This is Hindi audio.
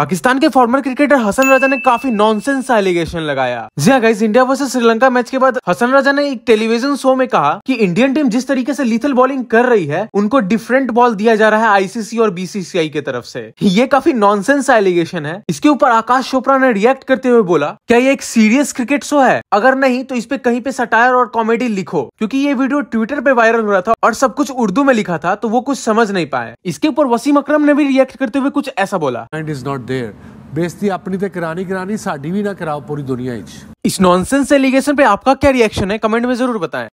पाकिस्तान के फॉर्मर क्रिकेटर हसन राजा ने काफी नॉनसेंस एलिगेशन लगाया जी हाँ guys India versus Sri Lanka match के बाद हसन राजा ने एक टेलीविजन शो में कहा कि इंडियन टीम जिस तरीके से लीथल बॉलिंग कर रही है उनको डिफरेंट बॉल दिया जा रहा है आईसीसी और बीसीसीआई की तरफ से ये काफी नॉनसेंस एलिगेशन है इसके ऊपर आकाश चोपड़ा ने रिएक्ट करते हुए बोला क्या ये एक सीरियस क्रिकेट शो है अगर नहीं तो इस पे कहीं पे सटायर और कॉमेडी लिखो क्योंकि ये वीडियो ट्विटर पे वायरल हो रहा था और सब कुछ उर्दू में लिखा था तो वो कुछ समझ नहीं पाए इसके ऊपर वसीम अक्रम ने भी रिएक्ट करते हुए कुछ ऐसा बोला इज नॉट देर बेस्ती अपनी तो करानी करानी साड़ी भी ना कराओ पूरी दुनिया इस नॉनसेंस एलिगेशन पे आपका क्या रिएक्शन है कमेंट में जरूर बताएं